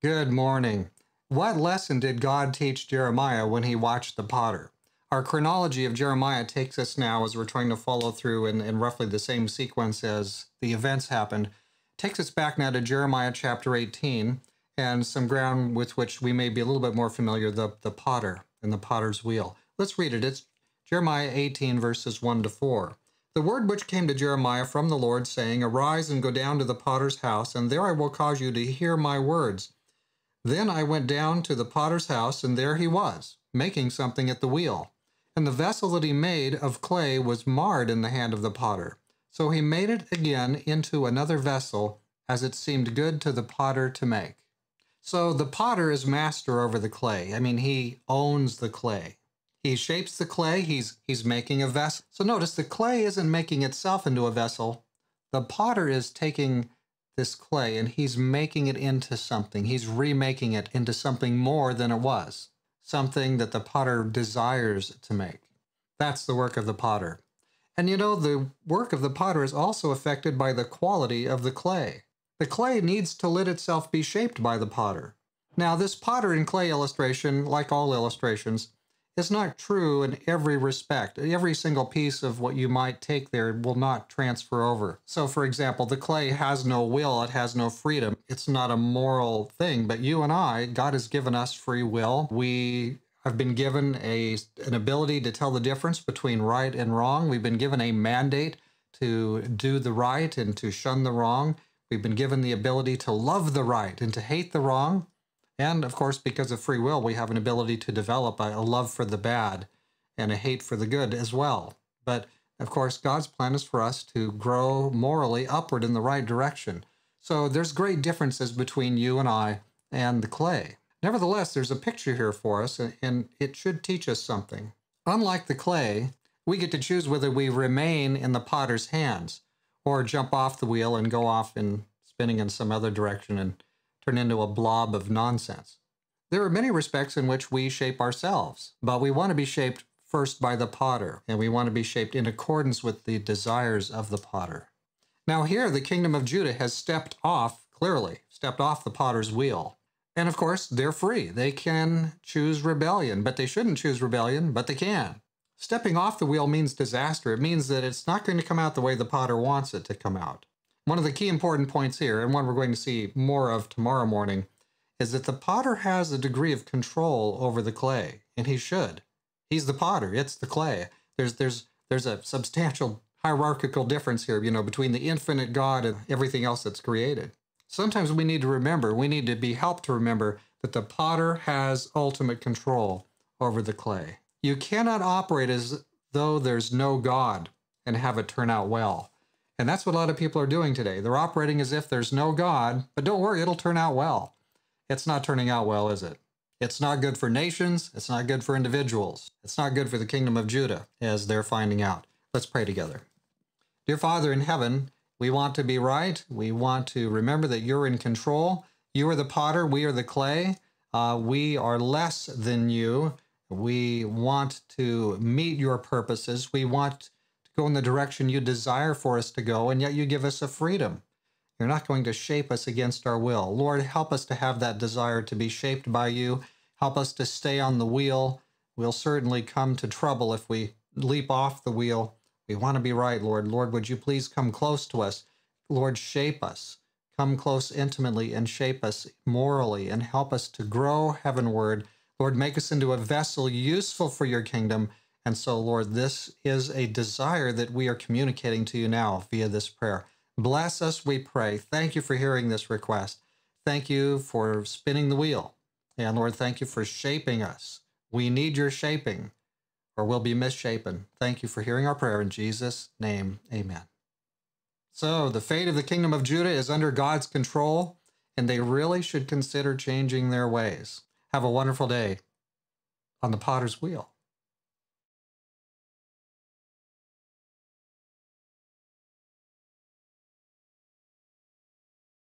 Good morning. What lesson did God teach Jeremiah when he watched the potter? Our chronology of Jeremiah takes us now as we're trying to follow through in, in roughly the same sequence as the events happened. Takes us back now to Jeremiah chapter 18 and some ground with which we may be a little bit more familiar the, the potter and the potter's wheel. Let's read it. It's Jeremiah 18, verses 1 to 4. The word which came to Jeremiah from the Lord, saying, Arise and go down to the potter's house, and there I will cause you to hear my words then I went down to the potter's house, and there he was, making something at the wheel. And the vessel that he made of clay was marred in the hand of the potter. So he made it again into another vessel, as it seemed good to the potter to make. So the potter is master over the clay. I mean, he owns the clay. He shapes the clay, he's, he's making a vessel. So notice the clay isn't making itself into a vessel. The potter is taking this clay and he's making it into something. He's remaking it into something more than it was, something that the potter desires to make. That's the work of the potter. And you know, the work of the potter is also affected by the quality of the clay. The clay needs to let itself be shaped by the potter. Now, this potter and clay illustration, like all illustrations, it's not true in every respect. Every single piece of what you might take there will not transfer over. So, for example, the clay has no will, it has no freedom. It's not a moral thing, but you and I, God has given us free will. We have been given a, an ability to tell the difference between right and wrong. We've been given a mandate to do the right and to shun the wrong. We've been given the ability to love the right and to hate the wrong. And of course, because of free will, we have an ability to develop a, a love for the bad and a hate for the good as well. But of course, God's plan is for us to grow morally upward in the right direction. So there's great differences between you and I and the clay. Nevertheless, there's a picture here for us, and it should teach us something. Unlike the clay, we get to choose whether we remain in the potter's hands or jump off the wheel and go off and spinning in some other direction and turn into a blob of nonsense. There are many respects in which we shape ourselves, but we want to be shaped first by the potter, and we want to be shaped in accordance with the desires of the potter. Now, here, the kingdom of Judah has stepped off, clearly, stepped off the potter's wheel. And of course, they're free. They can choose rebellion, but they shouldn't choose rebellion, but they can. Stepping off the wheel means disaster. It means that it's not going to come out the way the potter wants it to come out. One of the key important points here, and one we're going to see more of tomorrow morning, is that the potter has a degree of control over the clay, and he should. He's the potter, it's the clay. There's there's there's a substantial hierarchical difference here, you know, between the infinite God and everything else that's created. Sometimes we need to remember, we need to be helped to remember that the potter has ultimate control over the clay. You cannot operate as though there's no God and have it turn out well. And that's what a lot of people are doing today. They're operating as if there's no God, but don't worry, it'll turn out well. It's not turning out well, is it? It's not good for nations. It's not good for individuals. It's not good for the kingdom of Judah, as they're finding out. Let's pray together. Dear Father in heaven, we want to be right. We want to remember that you're in control. You are the potter, we are the clay. Uh, we are less than you. We want to meet your purposes. We want go in the direction you desire for us to go, and yet you give us a freedom. You're not going to shape us against our will. Lord, help us to have that desire to be shaped by you. Help us to stay on the wheel. We'll certainly come to trouble if we leap off the wheel. We want to be right, Lord. Lord, would you please come close to us? Lord, shape us. Come close intimately and shape us morally and help us to grow heavenward. Lord, make us into a vessel useful for your kingdom and so, Lord, this is a desire that we are communicating to you now via this prayer. Bless us, we pray. Thank you for hearing this request. Thank you for spinning the wheel. And Lord, thank you for shaping us. We need your shaping or we'll be misshapen. Thank you for hearing our prayer in Jesus' name. Amen. So, the fate of the kingdom of Judah is under God's control, and they really should consider changing their ways. Have a wonderful day on the potter's wheel.